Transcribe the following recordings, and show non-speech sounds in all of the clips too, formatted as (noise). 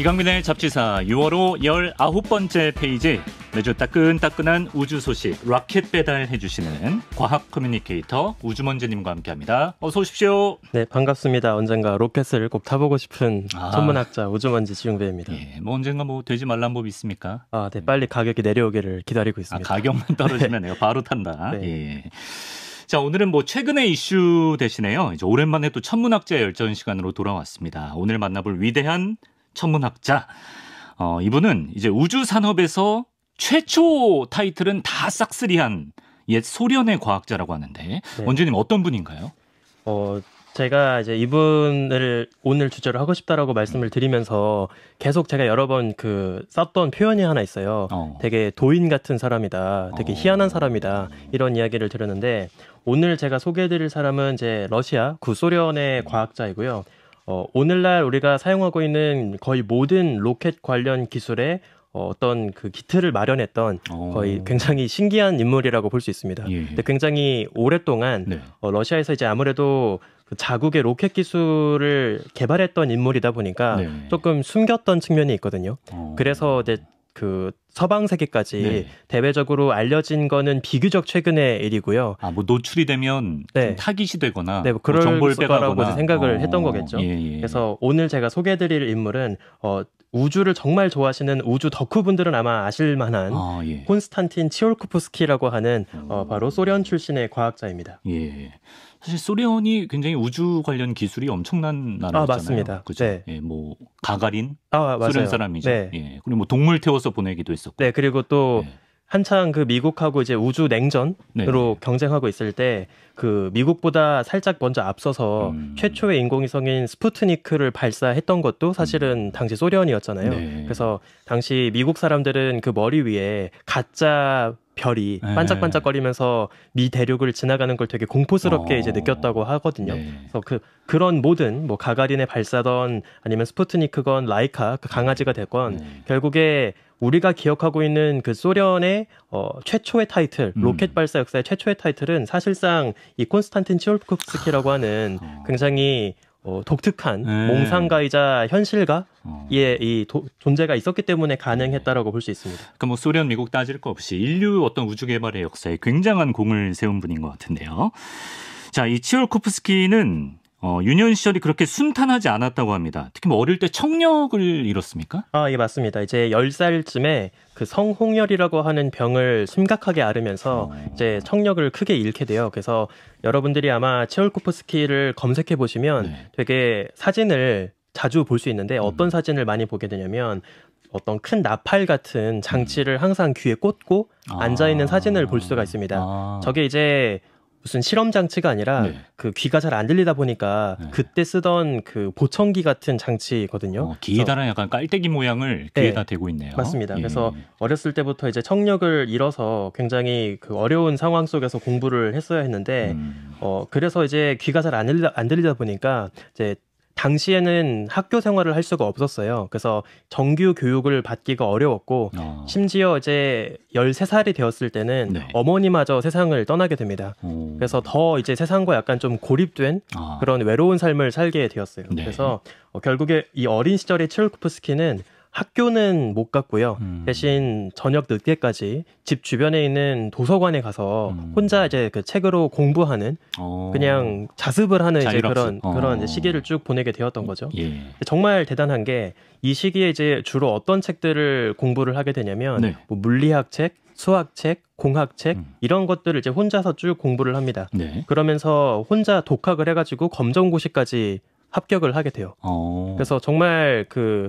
이강민의 잡지사 6월호 19번째 페이지 매주 따끈따끈한 우주 소식 라켓 배달해 주시는 과학 커뮤니케이터 우주먼지님과 함께합니다. 어서 오십시오. 네 반갑습니다. 언젠가 로켓을 꼭 타보고 싶은 아. 천문학자 우주먼지 지웅배입니다. 예, 뭐 언젠가 뭐 되지 말란 법이 있습니까? 아네 빨리 가격이 내려오기를 기다리고 아, 있습니다. 아, 가격만 (laughs) 네. 떨어지면 네. 바로 탄다. 네. 예. 자, 오늘은 뭐 최근의 이슈 대신에요. 이제 오랜만에 또 천문학자 열전 시간으로 돌아왔습니다. 오늘 만나볼 위대한 천문학자. 어, 이분은 이제 우주 산업에서 최초 타이틀은 다 싹쓸이한 옛 소련의 과학자라고 하는데 네. 원주님 어떤 분인가요? 어 제가 이제 이분을 오늘 주제로 하고 싶다라고 말씀을 드리면서 계속 제가 여러 번 그 썼던 표현이 하나 있어요. 어. 되게 도인 같은 사람이다. 되게 어. 희한한 사람이다. 이런 이야기를 들었는데 오늘 제가 소개해드릴 사람은 이제 러시아 구소련의 과학자이고요. 어, 오늘날 우리가 사용하고 있는 거의 모든 로켓 관련 기술에 어, 어떤 그 기틀을 마련했던 어. 거의 굉장히 신기한 인물이라고 볼 수 있습니다. 예. 근데 굉장히 오랫동안 네. 어, 러시아에서 이제 아무래도 그 자국의 로켓 기술을 개발했던 인물이다 보니까 네. 조금 숨겼던 측면이 있거든요. 오. 어. 그래서 이제 그 서방 세계까지 네. 대외적으로 알려진 거는 비교적 최근의 일이고요. 아, 뭐 노출이 되면 네. 타깃이 되거나 네, 뭐그런뭐 뭐 정보를 빼 생각을 어, 했던 거겠죠. 예, 예, 예. 그래서 오늘 제가 소개해드릴 인물은 어, 우주를 정말 좋아하시는 우주 덕후분들은 아마 아실 만한 아, 예. 콘스탄틴 치올쿠프스키라고 하는 어, 음. 바로 소련 출신의 과학자입니다. 예. 사실 소련이 굉장히 우주 관련 기술이 엄청난 나라였잖아요. 아, 맞습니다. 그죠? 네. 예, 뭐 가가린 아, 소련 사람이죠. 네. 예. 그리고 뭐 동물 태워서 보내기도 했었고. 네, 그리고 또 예. 한창 그 미국하고 이제 우주 냉전으로 네네. 네. 경쟁하고 있을 때 그 미국보다 살짝 먼저 앞서서 음. 최초의 인공위성인 스푸트니크를 발사했던 것도 사실은 음. 당시 소련이었잖아요. 네. 그래서 당시 미국 사람들은 그 머리 위에 가짜 별이 네. 반짝반짝거리면서 미 대륙을 지나가는 걸 되게 공포스럽게 어... 이제 느꼈다고 하거든요. 네. 그래서 그 그런 모든 뭐 가가린의 발사던 아니면 스푸트니크건 라이카 그 강아지가 됐건 네. 결국에 우리가 기억하고 있는 그 소련의 어, 최초의 타이틀 음. 로켓 발사 역사의 최초의 타이틀은 사실상 이 콘스탄틴 치올코프스키라고 하는 어. 굉장히 어, 독특한 네. 몽상가이자 현실가의 어. 예, 이 도, 존재가 있었기 때문에 가능했다라고 볼 수 있습니다. 그러니까 뭐 소련, 미국 따질 거 없이 인류 어떤 우주 개발의 역사에 굉장한 공을 세운 분인 것 같은데요. 자, 이 치올코프스키는 어, 유년 시절이 그렇게 순탄하지 않았다고 합니다. 특히 뭐 어릴 때 청력을 잃었습니까? 아, 예, 맞습니다. 이제 10살쯤에 그 성홍열이라고 하는 병을 심각하게 앓으면서 어... 이제 청력을 크게 잃게 돼요. 그래서 여러분들이 아마 체올코프스키를 검색해 보시면 네. 되게 사진을 자주 볼 수 있는데 음. 어떤 음. 사진을 많이 보게 되냐면 어떤 큰 나팔 같은 장치를 음. 항상 귀에 꽂고 아. 앉아 있는 사진을 볼 수가 있습니다. 아. 저게 이제 무슨 실험 장치가 아니라 네. 그 귀가 잘 안 들리다 보니까 네. 그때 쓰던 그 보청기 같은 장치거든요. 어, 기다란 약간 깔때기 모양을 귀에다 네. 대고 있네요. 맞습니다. 예. 그래서 어렸을 때부터 이제 청력을 잃어서 굉장히 그 어려운 상황 속에서 공부를 했어야 했는데 음. 어 그래서 이제 귀가 잘 안 들리다, 안 들리다 보니까 이제 당시에는 학교 생활을 할 수가 없었어요. 그래서 정규 교육을 받기가 어려웠고 아. 심지어 이제 13살이 되었을 때는 네. 어머니마저 세상을 떠나게 됩니다. 오. 그래서 더 이제 세상과 약간 좀 고립된 아. 그런 외로운 삶을 살게 되었어요. 네. 그래서 어, 결국에 이 어린 시절의 츠올코프스키는 학교는 못 갔고요. 음. 대신 저녁 늦게까지 집 주변에 있는 도서관에 가서 음. 혼자 이제 그 책으로 공부하는 어. 그냥 자습을 하는 이제 그런 어. 그런 이제 시기를 쭉 보내게 되었던 거죠. 예. 정말 대단한 게 이 시기에 이제 주로 어떤 책들을 공부를 하게 되냐면 네. 뭐 물리학 책, 수학책, 공학책 음. 이런 것들을 이제 혼자서 쭉 공부를 합니다. 네. 그러면서 혼자 독학을 해가지고 검정고시까지 합격을 하게 돼요. 어. 그래서 정말 그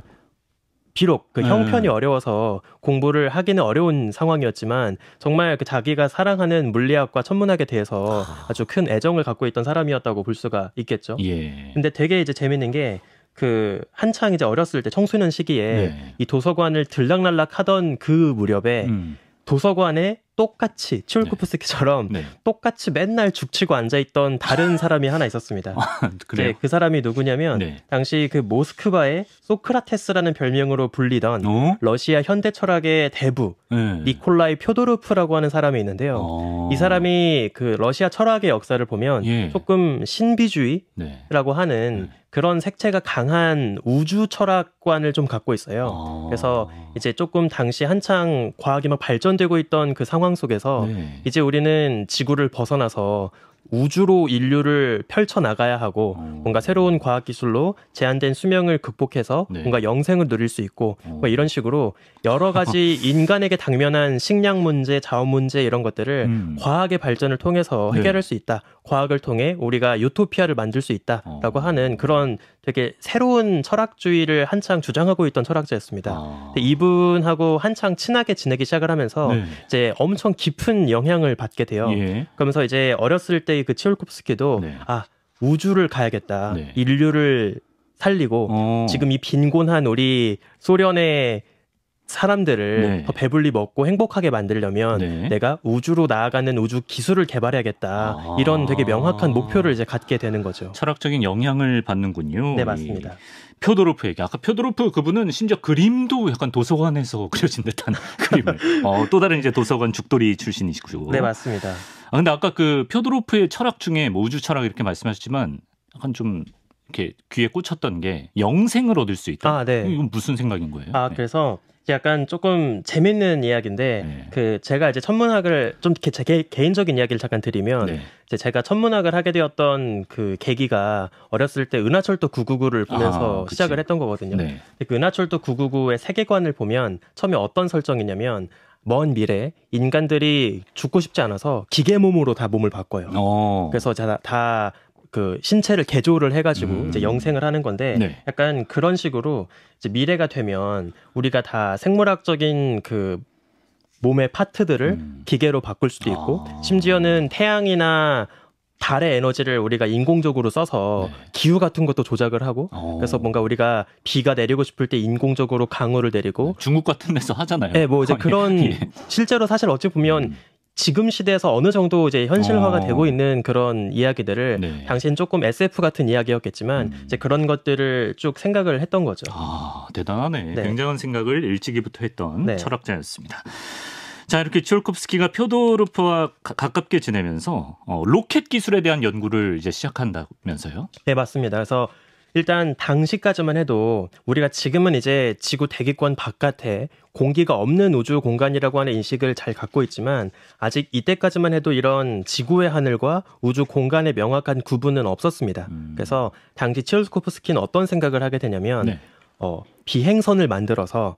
비록 그 네. 형편이 음. 어려워서 공부를 하기는 어려운 상황이었지만 정말 그 자기가 사랑하는 물리학과 천문학에 대해서 아. 아주 큰 애정을 갖고 있던 사람이었다고 볼 수가 있겠죠. 예. 근데 되게 이제 재밌는 게 그 한창 이제 어렸을 때 청소년 시기에 네. 이 도서관을 들락날락 하던 그 무렵에 음. 도서관에 똑같이 치올코프스키처럼 네. 네. 똑같이 맨날 죽치고 앉아있던 다른 사람이 하나 있었습니다. (laughs) 아, 그래그 네, 사람이 누구냐면 네. 당시 그 모스크바의 소크라테스라는 별명으로 불리던 어? 러시아 현대 철학의 대부 네. 니콜라이 표도르프라고 하는 사람이 있는데요. 어... 이 사람이 그 러시아 철학의 역사를 보면 예. 조금 신비주의라고 하는 네. 그런 색채가 강한 우주 철학관을 좀 갖고 있어요. 아. 그래서 이제 조금 당시 한창 과학이 막 발전되고 있던 그 상황 속에서 네. 이제 우리는 지구를 벗어나서 우주로 인류를 펼쳐 나가야 하고 오. 어. 뭔가 새로운 과학 기술로 제한된 수명을 극복해서 네. 뭔가 영생을 누릴 수 있고 어. 뭐 이런 식으로 여러 가지 (laughs) 인간에게 당면한 식량 문제, 자원 문제 이런 것들을 음. 과학의 발전을 통해서 네. 해결할 네. 수 있다. 과학을 통해 우리가 유토피아를 만들 수 있다라고 오. 어. 하는 그런 되게 새로운 철학주의를 한창 주장하고 있던 철학자였습니다. 아. 이분하고 한창 친하게 지내기 시작을 하면서 네. 이제 엄청 깊은 영향을 받게 돼요. 예. 그러면서 이제 어렸을 때의 그 치올콥스키도 네. 아 우주를 가야겠다, 네. 인류를 살리고 오. 어. 지금 이 빈곤한 우리 소련의 사람들을 네. 더 배불리 먹고 행복하게 만들려면 네. 내가 우주로 나아가는 우주 기술을 개발해야겠다 아~ 이런 되게 명확한 목표를 이제 갖게 되는 거죠. 철학적인 영향을 받는군요. 네 맞습니다. 표도로프 얘기. 아까 표도로프 그분은 심지어 그림도 약간 도서관에서 (laughs) 그려진 듯한 그림을. 어, 또 다른 이제 도서관 죽돌이 출신이시고. 네 맞습니다. 아, 근데 아까 그 표도로프의 철학 중에 뭐 우주 철학 이렇게 말씀하셨지만 약간 좀 이렇게 귀에 꽂혔던 게 영생을 얻을 수 있다. 아, 네. 이건 무슨 생각인 거예요? 아, 네. 그래서 약간 조금 재밌는 이야기인데 네. 그 제가 이제 천문학을 좀제 개인적인 이야기를 잠깐 드리면 네. 이제 제가 천문학을 하게 되었던 그 계기가 어렸을 때 은하철도 999를 보면서 아, 시작을 했던 거거든요. 네. 그 은하철도 999의 세계관을 보면 처음에 어떤 설정이냐면 먼 미래 인간들이 죽고 싶지 않아서 기계 몸으로 다 몸을 바꿔요. 오. 어. 그래서 다, 다그 신체를 개조를 해가지고 음. 이제 영생을 하는 건데 네. 약간 그런 식으로 이제 미래가 되면 우리가 다 생물학적인 그 몸의 파트들을 음. 기계로 바꿀 수도 있고 아. 심지어는 태양이나 달의 에너지를 우리가 인공적으로 써서 네. 기후 같은 것도 조작을 하고 오. 어. 그래서 뭔가 우리가 비가 내리고 싶을 때 인공적으로 강우를 내리고 중국 같은 데서 하잖아요. 네, 뭐 이제 (laughs) 그런 예. 실제로 사실 어찌 보면 음. 지금 시대에서 어느 정도 이제 현실화가 어. 되고 있는 그런 이야기들을 네. 당신 조금 SF 같은 이야기였겠지만 음. 이제 그런 것들을 쭉 생각을 했던 거죠. 아 대단하네. 네. 굉장한 생각을 일찍이부터 했던 네. 철학자였습니다. 자 이렇게 출올콥스키가 표도르프와 가, 가깝게 지내면서 어, 로켓 기술에 대한 연구를 이제 시작한다면서요? 네 맞습니다. 그래서 일단 당시까지만 해도 우리가 지금은 이제 지구 대기권 바깥에 공기가 없는 우주 공간이라고 하는 인식을 잘 갖고 있지만 아직 이때까지만 해도 이런 지구의 하늘과 우주 공간의 명확한 구분은 없었습니다. 음. 그래서 당시 치올스코프스키는 어떤 생각을 하게 되냐면 네. 어, 비행선을 만들어서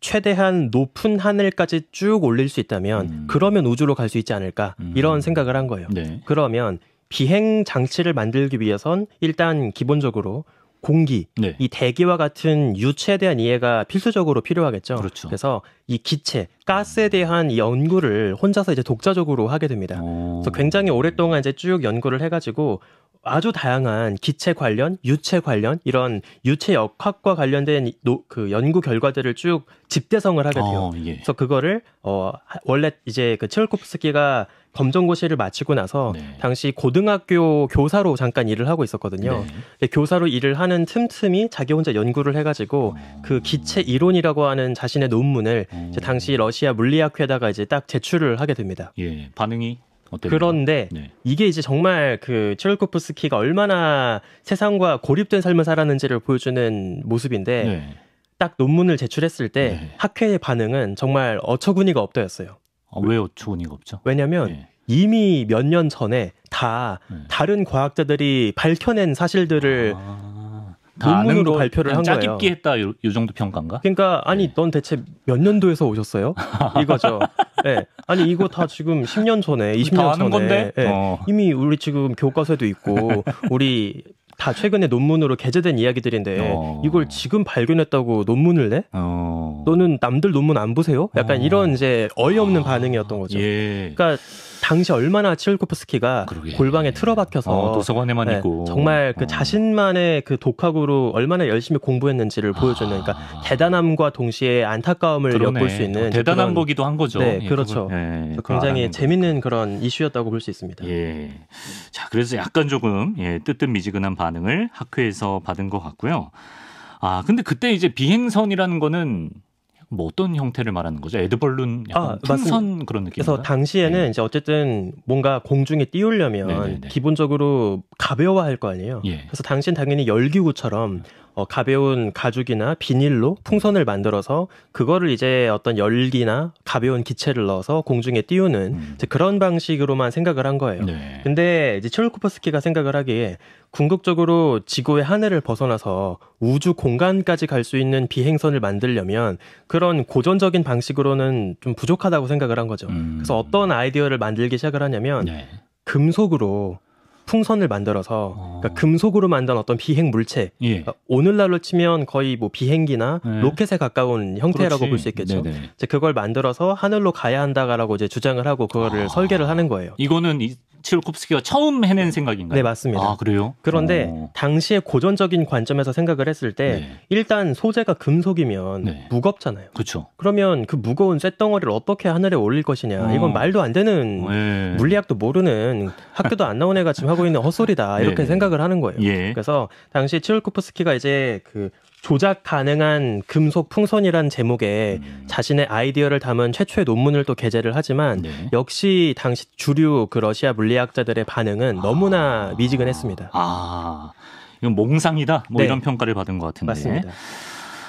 최대한 높은 하늘까지 쭉 올릴 수 있다면 음. 그러면 우주로 갈 수 있지 않을까 음. 이런 생각을 한 거예요. 네. 그러면 비행 장치를 만들기 위해선 일단 기본적으로 공기, 네. 이 대기와 같은 유체에 대한 이해가 필수적으로 필요하겠죠. 그렇죠. 그래서이 기체, 가스에 대한 이 연구를 혼자서 이제 독자적으로 하게 됩니다. 오. 어. 그래서 굉장히 오랫동안 이제 쭉 연구를 해가지고 아주 다양한 기체 관련, 유체 관련 이런 유체 역학과 관련된 노, 그 연구 결과들을 쭉 집대성을 하게 돼요. 어, 예. 그래서 그거를 어 원래 이제 그 체올코프스키가 검정고시를 마치고 나서 네. 당시 고등학교 교사로 잠깐 일을 하고 있었거든요. 네. 교사로 일을 하는 틈틈이 자기 혼자 연구를 해가지고 오. 어. 그 기체 이론이라고 하는 자신의 논문을 어. 당시 러시아 물리학회에다가 이제 딱 제출을 하게 됩니다. 예, 반응이 어땠요 그런데 네. 이게 이제 정말 그 체르코프스키가 얼마나 세상과 고립된 삶을 살았는지를 보여주는 모습인데 네. 딱 논문을 제출했을 때 네. 학회의 반응은 정말 어처구니가 없다였어요. 아, 왜 어처구니가 없죠? 왜냐하면 네. 이미 몇 년 전에 다 네. 다른 과학자들이 밝혀낸 사실들을 아... 다 논문으로 발표를 한 거예요. 짜깁기 했다 요, 요, 정도 평가인가? 그러니까 아니 예. 넌 대체 몇 년도에서 오셨어요? (laughs) 이거죠. 네. 아니 이거 다 지금 10년 전에 20년 전에 네. 어. 이미 우리 지금 교과서에도 있고 (laughs) 우리 다 최근에 논문으로 게재된 이야기들인데 어. 이걸 지금 발견했다고 논문을 내? 어. 너는 남들 논문 안 보세요? 약간 어. 이런 이제 어이없는 아, 반응이었던 거죠. 예. 그러니까 당시 얼마나 치올코프스키가 골방에 틀어박혀서 어, 도서관에만 네, 있고 정말 그 어. 자신만의 그 독학으로 얼마나 열심히 공부했는지를 아. 보여줬는 아. 그러니까 대단함과 동시에 안타까움을 그러네. 엿볼 수 있는 어, 대단한 그런, 거기도 한 거죠. 네, 예, 그렇죠. 예, 예 굉장히 재밌는 그런 이슈였다고 볼 수 있습니다. 예. 자, 그래서 약간 조금 예, 뜨뜻미지근한 반응을 학회에서 받은 것 같고요. 아, 근데 그때 이제 비행선이라는 거는 뭐 어떤 형태를 말하는 거죠? 에드벌룬 아, 약간 아, 풍선 그런 느낌. 그래서 당시에는 네. 이제 어쨌든 뭔가 공중에 띄우려면 네네네. 네, 네. 기본적으로 가벼워할 거 아니에요. 예. 그래서 당시엔 당연히 열기구처럼 어, 가벼운 가죽이나 비닐로 풍선을 만들어서 그거를 이제 어떤 열기나 가벼운 기체를 넣어서 공중에 띄우는 음. 그런 방식으로만 생각을 한 거예요. 네. 근데 이제 첼코프스키가 생각을 하기에 궁극적으로 지구의 하늘을 벗어나서 우주 공간까지 갈 수 있는 비행선을 만들려면 그런 고전적인 방식으로는 좀 부족하다고 생각을 한 거죠. 음. 그래서 어떤 아이디어를 만들기 시작을 하냐면 네. 금속으로 풍선을 만들어서 어. 그러니까 금속으로 만든 어떤 비행 물체 예. 그러니까 오늘날로 치면 거의 뭐 비행기나 네. 로켓에 가까운 형태라고 볼 수 있겠죠. 네네. 이제 그걸 만들어서 하늘로 가야 한다라고 이제 주장을 하고 그거를 아. 설계를 하는 거예요. 이거는 이, 칠코프스키가 처음 해낸 네. 생각인가요? 네, 맞습니다. 아, 그래요? 그런데 오. 어. 당시에 고전적인 관점에서 생각을 했을 때 네. 일단 소재가 금속이면 네. 무겁잖아요. 그렇죠. 그러면 그 무거운 쇳덩어리를 어떻게 하늘에 올릴 것이냐. 어. 이건 말도 안 되는 네. 물리학도 모르는 학교도 안 나온 애가 지금 하고 있는 헛소리다. 이렇게 네. 생각을 하는 거예요. 예. 그래서 당시 칠코프스키가 이제 그 조작 가능한 금속 풍선이란 제목의 음. 자신의 아이디어를 담은 최초의 논문을 또 게재를 하지만 네. 역시 당시 주류 그 러시아 물리학자들의 반응은 너무나 아. 미지근했습니다. 아, 이건 몽상이다. 뭐 네. 이런 평가를 받은 것 같은데. 맞습니다.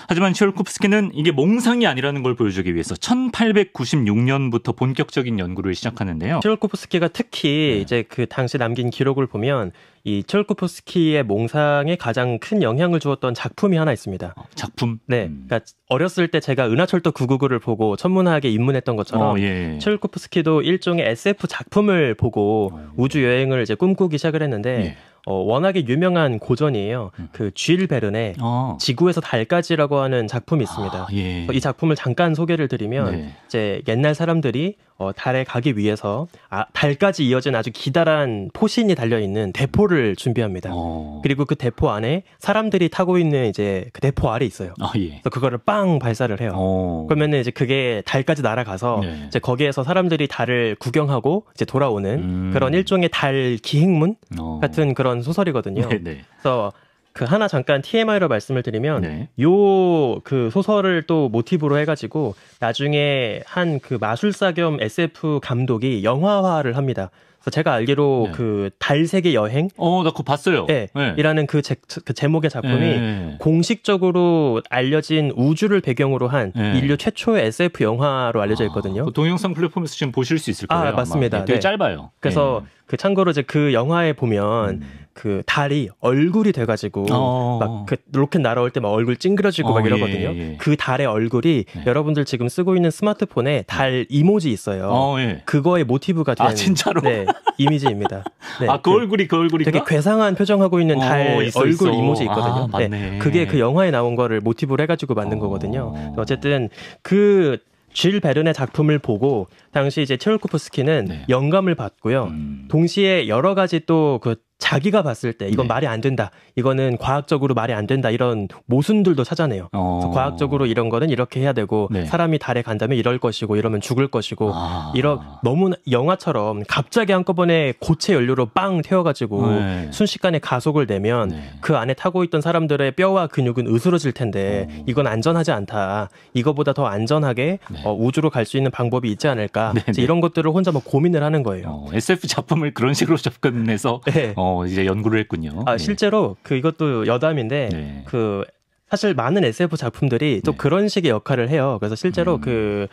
하지만 시올콥스키는 이게 몽상이 아니라는 걸 보여주기 위해서 1896년부터 본격적인 연구를 시작하는데요. 시올코프스키가 특히 네. 이제 그 당시 남긴 기록을 보면 이 철코프스키의 몽상에 가장 큰 영향을 주었던 작품이 하나 있습니다. 어, 작품? 네. 음. 그러니까 어렸을 때 제가 은하철도 999를 보고 천문학에 입문했던 것처럼 어, 예. 철코프스키도 예. 일종의 SF 작품을 보고 어, 예. 우주 여행을 이제 꿈꾸기 시작을 했는데 예. 어, 워낙에 유명한 고전이에요. 음. 그쥐 베른의 어. 지구에서 달까지라고 하는 작품이 아, 있습니다. 아, 예. 이 작품을 잠깐 소개를 드리면 네. 이제 옛날 사람들이 어, 달에 가기 위해서 아, 달까지 이어진 아주 기다란 포신이 달려 있는 대포를 준비합니다. 어. 그리고 그 대포 안에 사람들이 타고 있는 이제 그 대포 알이 있어요. 아, 예. 그래서 그거를 빵 발사를 해요. 어. 그러면은 이제 그게 달까지 날아가서 네. 이제 거기에서 사람들이 달을 구경하고 이제 돌아오는 음. 그런 일종의 달 기행문 어. 같은 그런 나온 소설이거든요. 네네. 네. 그래서 그 하나 잠깐 TMI로 말씀을 드리면 네. 요그 소설을 또 모티브로 해가지고 나중에 한 그 마술사 겸 SF 감독이 영화화를 합니다. 그래서 제가 알기로 네. 그달 세계 여행 어나 그거 봤어요. 네, 네. 이라는 그, 제, 그 제목의 작품이 네. 공식적으로 알려진 우주를 배경으로 한 네. 인류 최초의 SF 영화로 알려져 아, 있거든요. 아, 그 동영상 플랫폼에서 지금 보실 수 있을 아, 거예요. 아 맞습니다. 되게 짧아요. 그래서 그 참고로 이제 그 영화에 보면 음. 그 달이 얼굴이 돼가지고 어. 막그 로켓 날아올 때 막 얼굴 찡그려지고 어, 막 예, 이러거든요. 예, 예. 그 달의 얼굴이 예. 여러분들 지금 쓰고 있는 스마트폰에 달 이모지 있어요. 어, 예. 그거의 모티브가 아, 된 아, 진짜로? 네, 이미지입니다. 네, (laughs) 아그 그 얼굴이 그 얼굴이 되게 괴상한 표정하고 있는 어, 달 있어, 얼굴 있어. 이모지 있거든요. 아, 네, 그게 그 영화에 나온 거를 모티브로 해가지고 만든 어. 거거든요. 어쨌든 그 질 베른의 작품을 보고 당시 이제 체올코프스키는 네. 영감을 받고요. 음. 동시에 여러 가지 또그 자기가 봤을 때 이건 네. 말이 안 된다. 이거는 과학적으로 말이 안 된다. 이런 모순들도 찾아내요. 어. 과학적으로 이런 거는 이렇게 해야 되고 네. 사람이 달에 간다면 이럴 것이고 이러면 죽을 것이고 아. 이런 너무 영화처럼 갑자기 한꺼번에 고체 연료로 빵 태워가지고 네. 순식간에 가속을 내면 네. 그 안에 타고 있던 사람들의 뼈와 근육은 으스러질 텐데 오. 어. 이건 안전하지 않다. 이거보다 더 안전하게 네. 어, 우주로 갈 수 있는 방법이 있지 않을까. 네, 이런 것들을 혼자 막 뭐 고민을 하는 거예요. 어, SF 작품을 그런 식으로 접근해서 어. 어, 이제 연구를 했군요. 아, 네. 실제로 그 이것도 여담인데 네. 그 사실 많은 SF 작품들이 또 네. 그런 식의 역할을 해요. 그래서 실제로 음. 그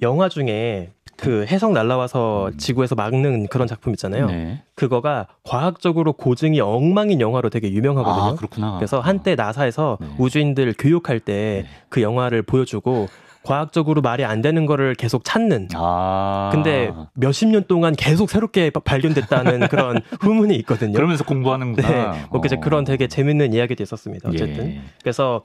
영화 중에 그 해성 날라와서 음. 지구에서 막는 그런 작품 있잖아요. 네. 그거가 과학적으로 고증이 엉망인 영화로 되게 유명하거든요. 아, 그래서 한때 나사에서 네. 우주인들 교육할 때그 네. 영화를 보여주고 과학적으로 말이 안 되는 거를 계속 찾는. 아. 근데 몇십 년 동안 계속 새롭게 발견됐다는 (laughs) 그런 후문이 있거든요. 그러면서 공부하는구나. 네. 뭐 어. 그런 되게 재밌는 이야기도 있었습니다. 예. 어쨌든. 예. 그래서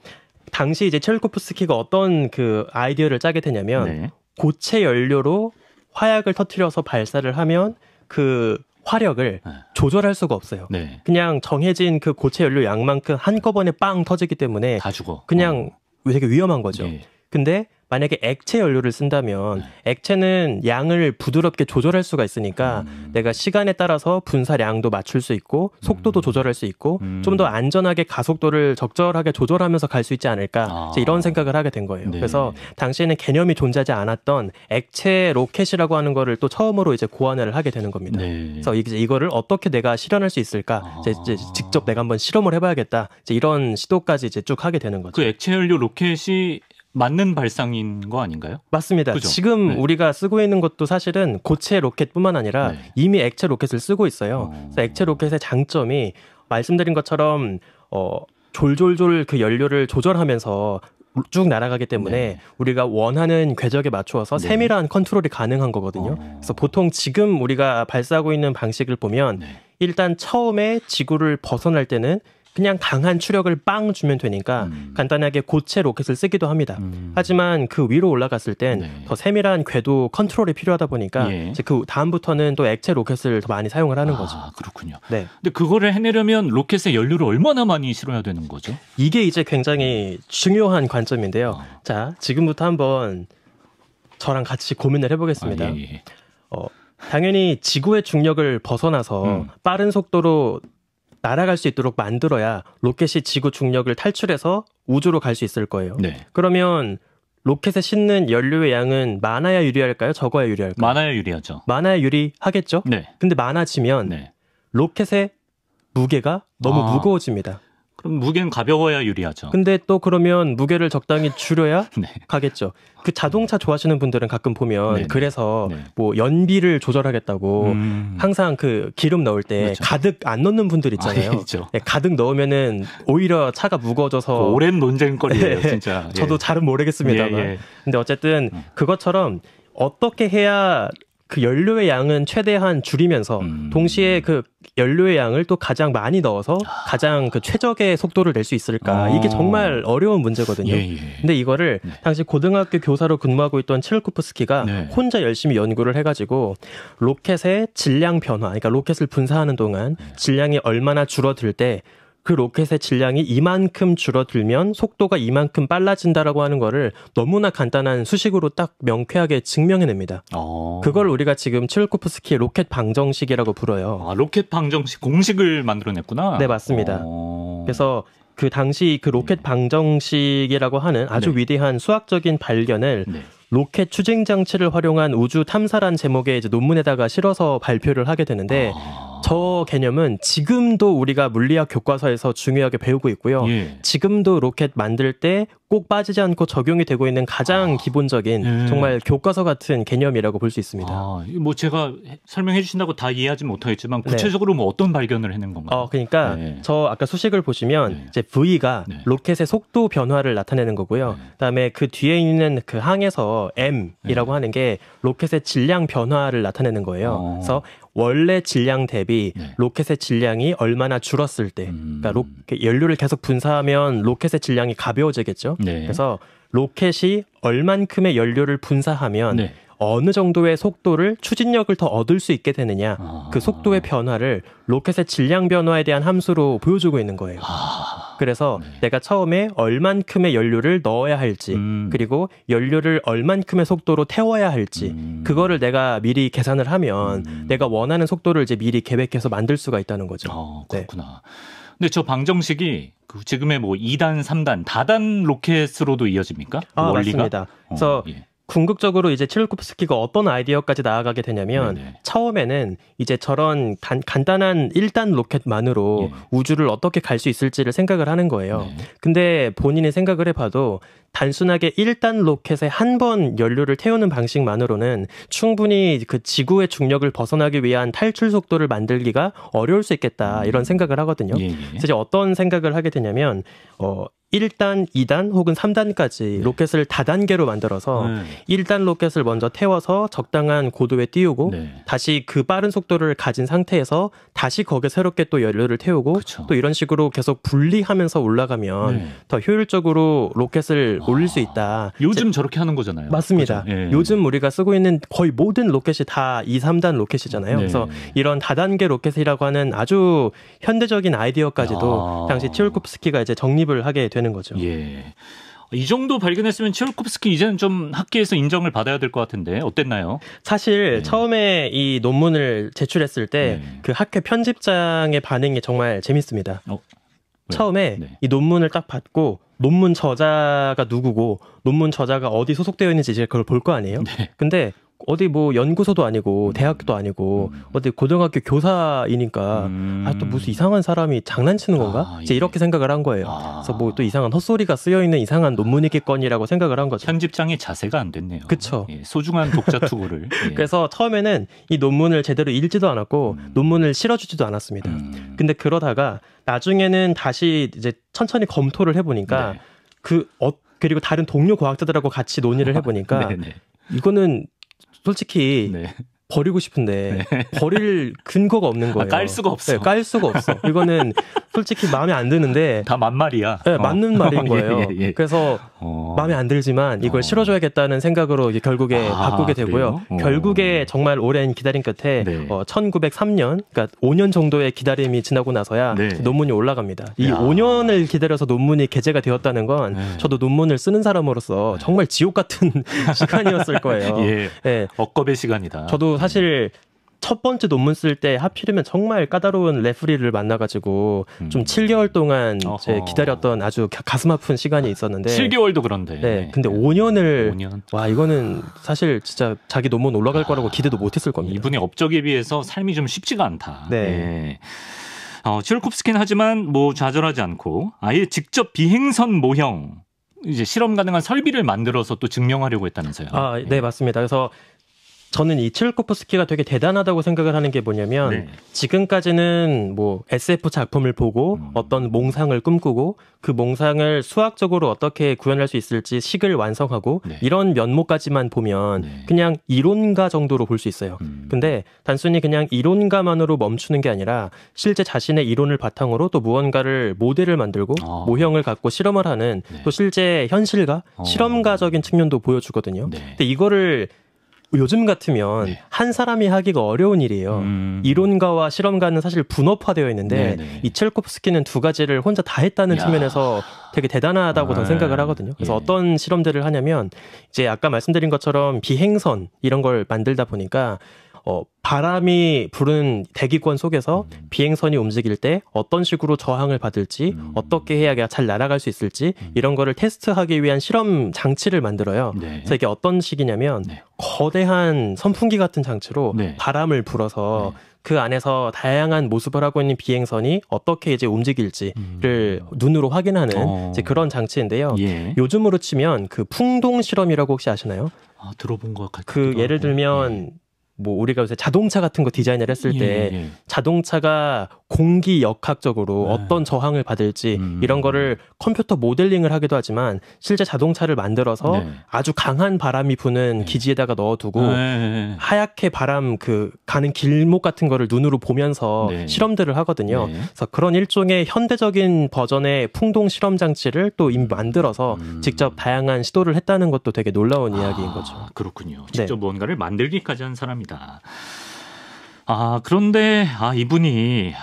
당시 이제 첼코프스키가 어떤 그 아이디어를 짜게 되냐면 네. 고체 연료로 화약을 터트려서 발사를 하면 그 화력을 네. 조절할 수가 없어요. 네. 그냥 정해진 그 고체 연료 양만큼 한꺼번에 빵 터지기 때문에 다 죽어. 그냥 어. 되게 위험한 거죠. 예. 근데 만약에 액체 연료를 쓴다면 네. 액체는 양을 부드럽게 조절할 수가 있으니까 음. 내가 시간에 따라서 분사량도 맞출 수 있고 음. 속도도 음. 조절할 수 있고 음. 좀더 안전하게 가속도를 적절하게 조절하면서 갈 수 있지 않을까 아. 이런 생각을 하게 된 거예요. 네. 그래서 당시에는 개념이 존재하지 않았던 액체 로켓이라고 하는 거를 또 처음으로 이제 고안을 하게 되는 겁니다. 네. 그래서 이거를 어떻게 내가 실현할 수 있을까 아. 이제, 직접 내가 한번 실험을 해봐야겠다 이제 이런 시도까지 이제 쭉 하게 되는 거죠. 그 액체 연료 로켓이 맞는 발상인 거 아닌가요? 맞습니다. 그죠? 지금 네. 우리가 쓰고 있는 것도 사실은 고체 로켓뿐만 아니라 네. 이미 액체 로켓을 쓰고 있어요. 어... 그래서 액체 로켓의 장점이 말씀드린 것처럼 어 졸졸졸 그 연료를 조절하면서 쭉 날아가기 때문에 네. 우리가 원하는 궤적에 맞추어서 네. 세밀한 컨트롤이 가능한 거거든요. 어... 그래서 보통 지금 우리가 발사하고 있는 방식을 보면 네. 일단 처음에 지구를 벗어날 때는 그냥 강한 추력을 빵 주면 되니까 음. 간단하게 고체 로켓을 쓰기도 합니다. 음. 하지만 그 위로 올라갔을 땐더 네. 세밀한 궤도 컨트롤이 필요하다 보니까 예. 이제 그 다음부터는 또 액체 로켓을 더 많이 사용을 하는 아, 거죠. 그렇군요. 네. 근데 그거를 해내려면 로켓의 연료를 얼마나 많이 실어야 되는 거죠? 이게 이제 굉장히 중요한 관점인데요. 아. 자, 지금부터 한번 저랑 같이 고민을 해보겠습니다. 아, 예, 예. 어, 당연히 지구의 중력을 벗어나서 음. 빠른 속도로 날아갈 수 있도록 만들어야 로켓이 지구 중력을 탈출해서 우주로 갈 수 있을 거예요. 네. 그러면 로켓에 싣는 연료의 양은 많아야 유리할까요? 적어야 유리할까요? 많아야 유리하죠. 많아야 유리하겠죠? 네. 근데 많아지면 네. 로켓의 무게가 너무 아. 무거워집니다. 그럼 무게는 가벼워야 유리하죠. 근데 또 그러면 무게를 적당히 줄여야 (laughs) 네. 가겠죠. 그 자동차 좋아하시는 분들은 가끔 보면 네네. 그래서 네뭐 연비를 조절하겠다고 음. 항상 그 기름 넣을 때 그렇죠. 가득 안 넣는 분들 있잖아요. 아, 네, 가득 넣으면은 오히려 차가 무거워져서 그 오랜 논쟁거리예요, (laughs) 예, 진짜. 저도 예. 잘은 모르겠습니다만. 예, 예. 근데 어쨌든 음. 그것처럼 어떻게 해야 그 연료의 양은 최대한 줄이면서 음. 동시에 그 연료의 양을 또 가장 많이 넣어서 아. 가장 그 최적의 속도를 낼 수 있을까 어. 이게 정말 어려운 문제거든요. 예, 예. 근데 이거를 네. 당시 고등학교 교사로 근무하고 있던 칠코프스키가 네. 혼자 열심히 연구를 해가지고 로켓의 질량 변화, 그러니까 로켓을 분사하는 동안 네. 질량이 얼마나 줄어들 때그 로켓의 질량이 이만큼 줄어들면 속도가 이만큼 빨라진다라고 하는 거를 너무나 간단한 수식으로 딱 명쾌하게 증명해냅니다. 어. 그걸 우리가 지금 칠코프스키의 로켓 방정식이라고 불어요. 아, 로켓 방정식 공식을 만들어냈구나. 네, 맞습니다. 어. 그래서 그 당시 그 로켓 음. 방정식이라고 하는 아주 네. 위대한 수학적인 발견을 네. 로켓 추진 장치를 활용한 우주 탐사란 제목의 이제 논문에다가 실어서 발표를 하게 되는데 아... 저 개념은 지금도 우리가 물리학 교과서에서 중요하게 배우고 있고요. 예. 지금도 로켓 만들 때꼭 빠지지 않고 적용이 되고 있는 가장 아, 기본적인 예. 정말 교과서 같은 개념이라고 볼 수 있습니다. 아, 뭐 제가 설명해 주신다고 다 이해하지 못하겠지만 네. 구체적으로 네. 뭐 어떤 발견을 해낸 건가요? 어, 그러니까 네. 저 아까 수식을 보시면 네. 이제 V가 네. 로켓의 속도 변화를 나타내는 거고요. 네. 그다음에 그 뒤에 있는 그 항에서 M이라고 하는 게 로켓의 질량 변화를 나타내는 거예요. 어. 그래서 원래 질량 대비 네. 로켓의 질량이 얼마나 줄었을 때, 음. 그러니까 로, 그 연료를 계속 분사하면 로켓의 질량이 가벼워지겠죠. 네. 그래서 로켓이 얼만큼의 연료를 분사하면 네. 어느 정도의 속도를 추진력을 더 얻을 수 있게 되느냐 아. 그 속도의 변화를 로켓의 질량 변화에 대한 함수로 보여주고 있는 거예요. 아. 그래서 네. 내가 처음에 얼만큼의 연료를 넣어야 할지 음. 그리고 연료를 얼만큼의 속도로 태워야 할지 음. 그거를 내가 미리 계산을 하면 음. 내가 원하는 속도를 이제 미리 계획해서 만들 수가 있다는 거죠. 아, 네. 그렇구나. 네. 근데 저 방정식이 그 지금의 뭐 2단, 3단, 다단 로켓으로도 이어집니까? 아, 그 원리가? 맞습니다. 어, 그래서 예. 궁극적으로 이제 칠코프스키가 어떤 아이디어까지 나아가게 되냐면 네네. 네. 처음에는 이제 저런 간, 간단한 1단 로켓만으로 네. 우주를 어떻게 갈 수 있을지를 생각을 하는 거예요. 네. 근데 본인이 생각을 해봐도 단순하게 1단 로켓에 한 번 연료를 태우는 방식만으로는 충분히 그 지구의 중력을 벗어나기 위한 탈출 속도를 만들기가 어려울 수 있겠다 음. 이런 생각을 하거든요. 예, 예. 그래서 이제 어떤 생각을 하게 되냐면 어 1단, 2단 혹은 3단까지 로켓을 다단계로 만들어서 네. 1단 로켓을 먼저 태워서 적당한 고도에 띄우고 네. 다시 그 빠른 속도를 가진 상태에서 다시 거기에 새롭게 또 연료를 태우고 그쵸. 또 이런 식으로 계속 분리하면서 올라가면 네. 더 효율적으로 로켓을 올릴 수 있다. 요즘 제, 저렇게 하는 거잖아요. 맞습니다. 그렇죠? 예. 요즘 우리가 쓰고 있는 거의 모든 로켓이 다 2, 3단 로켓이잖아요. 네. 그래서 이런 다단계 로켓이라고 하는 아주 현대적인 아이디어까지도 아. 당시 치올콥스키가 이제 정립을 하게 되는 거죠. 예. 이 정도 발견했으면 치올콥스키 이제는 좀 학계에서 인정을 받아야 될 것 같은데 어땠나요? 사실 네. 처음에 이 논문을 제출했을 때그 네. 그 학회 편집장의 반응이 정말 재밌습니다. 어? 처음에 네. 이 논문을 딱 받고 논문 저자가 누구고 논문 저자가 어디 소속되어 있는지 이제 그걸 볼 거 아니에요. 네. 근데 어디 뭐 연구소도 아니고 음. 대학도 아니고 음. 어디 고등학교 교사이니까 음. 아또 무슨 이상한 사람이 장난치는 건가? 아, 이제 예. 이렇게 생각을 한 거예요. 아. 그래서 뭐 또 이상한 헛소리가 쓰여 있는 이상한 논문이겠거니라고 생각을 한 거죠. 편집장의 자세가 안 됐네요. 그렇죠. 예, 소중한 독자 투구를 (laughs) 예. 그래서 처음에는 이 논문을 제대로 읽지도 않았고 음. 논문을 실어주지도 않았습니다. 음. 근데 그러다가 나중에는 다시 이제 천천히 검토를 해보니까 네. 그 어, 그리고 다른 동료 과학자들하고 같이 논의를 (laughs) 해보니까 이거는 솔직히 네. 버리고 싶은데 네. 버릴 (laughs) 근거가 없는 아, 거예요. 아, 깔 수가 없어. 네, 깔 수가 없어. 이거는 솔직히 마음에 안 드는데 (laughs) 다 맞말이야. 네, 맞는 어. 말인 (laughs) 예, 거예요. 예, 예, 예. 그래서 어. 마음에 안 들지만 이걸 어. 실어줘야겠다는 생각으로 결국에 아, 바꾸게 되고요. 어. 결국에 정말 오랜 기다림 끝에 네. 어, 1903년, 그러니까 5년 정도의 기다림이 지나고 나서야 네. 논문이 올라갑니다. 이 야. 5년을 기다려서 논문이 게재가 되었다는 건 네. 저도 논문을 쓰는 사람으로서 정말 지옥 같은 시간이었을 거예요. 예. 예, 억겁의 시간이다. 저도 사실 첫 번째 논문 쓸 때 하필이면 정말 까다로운 레프리를 만나가지고 음. 좀 7개월 동안 제 기다렸던 아주 가슴 아픈 시간이 있었는데 7개월도 그런데 네, 네. 근데 5년을 5년. 와 이거는 사실 진짜 자기 논문 올라갈 아, 거라고 기대도 못했을 겁니다. 이분의 업적에 비해서 삶이 좀 쉽지가 않다. 네. 네. 어, 치르콥스키 하지만 뭐 좌절하지 않고 아예 직접 비행선 모형 이제 실험 가능한 설비를 만들어서 또 증명하려고 했다면서요. 아, 네, 네. 맞습니다. 그래서 저는 이 칠코프스키가 되게 대단하다고 생각을 하는 게 뭐냐면 네. 지금까지는 뭐 SF 작품을 보고 음. 어떤 몽상을 꿈꾸고 그 몽상을 수학적으로 어떻게 구현할 수 있을지 식을 완성하고 네. 이런 면모까지만 보면 네. 그냥 이론가 정도로 볼 수 있어요. 음. 근데 단순히 그냥 이론가만으로 멈추는 게 아니라 실제 자신의 이론을 바탕으로 또 무언가를 모델을 만들고 어. 모형을 갖고 실험을 하는 네. 또 실제 현실과 어. 실험가적인 측면도 보여주거든요. 네. 근데 이거를 요즘 같으면 네. 한 사람이 하기가 어려운 일이에요. 음. 이론가와 실험가는 사실 분업화되어 있는데 네, 네. 이 첼코프스키는 두 가지를 혼자 다 했다는 야. 측면에서 되게 대단하다고 저는 아. 생각을 하거든요. 그래서 예. 어떤 실험들을 하냐면 이제 아까 말씀드린 것처럼 비행선 이런 걸 만들다 보니까 어, 바람이 부른 대기권 속에서 음. 비행선이 움직일 때 어떤 식으로 저항을 받을지 음. 어떻게 해야 잘 날아갈 수 있을지 음. 이런 거를 테스트하기 위한 실험 장치를 만들어요. 네. 그래서 이게 어떤 식이냐면 네. 거대한 선풍기 같은 장치로 네. 바람을 불어서 네. 그 안에서 다양한 모습을 하고 있는 비행선이 어떻게 이제 움직일지를 음. 눈으로 확인하는 어. 이제 그런 장치인데요. 예. 요즘으로 치면 그 풍동 실험이라고 혹시 아시나요? 아, 들어본 것 같아요. 그 예를 들면 네. 뭐 우리가 요새 자동차 같은 거 디자인을 했을 예, 때 예, 예. 자동차가 공기 역학적으로 네. 어떤 저항을 받을지 음. 이런 거를 컴퓨터 모델링을 하기도 하지만 실제 자동차를 만들어서 네. 아주 강한 바람이 부는 네. 기지에다가 넣어두고 네, 네, 네. 하얗게 바람 그 가는 길목 같은 거를 눈으로 보면서 실험들을 하거든요. 그래서 그런 일종의 현대적인 버전의 풍동 실험 장치를 또 음. 만들어서 음. 직접 다양한 시도를 했다는 것도 되게 놀라운 아, 이야기인 거죠. 그렇군요. 직접 무언가를 만들기까지 한 사람이 있습니다. 아, 그런데 아, 이분이